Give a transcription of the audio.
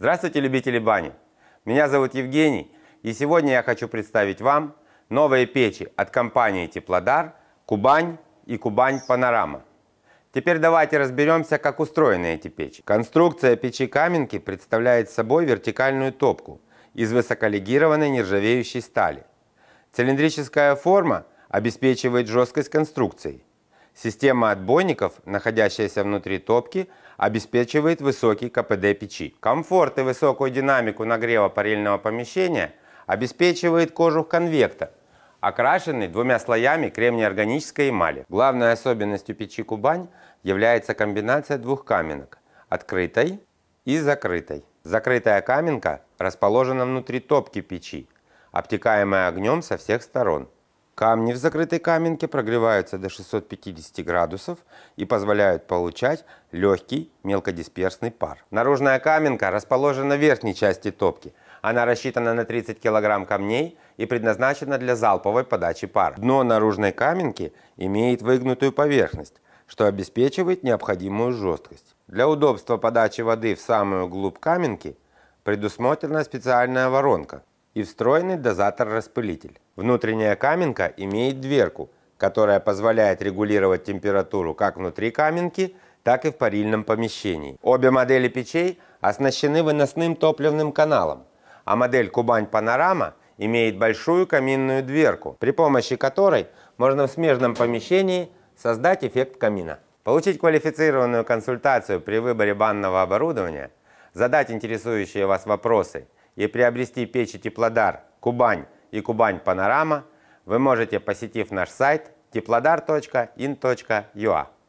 Здравствуйте, любители бани! Меня зовут Евгений, и сегодня я хочу представить вам новые печи от компании Теплодар, Кубань и Кубань Панорама. Теперь давайте разберемся, как устроены эти печи. Конструкция печи каменки представляет собой вертикальную топку из высоколегированной нержавеющей стали. Цилиндрическая форма обеспечивает жесткость конструкции – Система отбойников, находящаяся внутри топки, обеспечивает высокий КПД печи. Комфорт и высокую динамику нагрева парильного помещения обеспечивает кожух конвекта, окрашенный двумя слоями кремнеорганической эмали. Главной особенностью печи Кубань является комбинация двух каменок – открытой и закрытой. Закрытая каменка расположена внутри топки печи, обтекаемая огнем со всех сторон – Камни в закрытой каменке прогреваются до 650 градусов и позволяют получать легкий мелкодисперсный пар. Наружная каменка расположена в верхней части топки. Она рассчитана на 30 кг камней и предназначена для залповой подачи пара. Дно наружной каменки имеет выгнутую поверхность, что обеспечивает необходимую жесткость. Для удобства подачи воды в самую глубь каменки предусмотрена специальная воронка и встроенный дозатор-распылитель. Внутренняя каменка имеет дверку, которая позволяет регулировать температуру как внутри каменки, так и в парильном помещении. Обе модели печей оснащены выносным топливным каналом, а модель Кубань Панорама имеет большую каминную дверку, при помощи которой можно в смежном помещении создать эффект камина. Получить квалифицированную консультацию при выборе банного оборудования, задать интересующие вас вопросы и приобрести печи теплодар «Кубань» и Кубань Панорама вы можете, посетив наш сайт теплодар.ин.юа.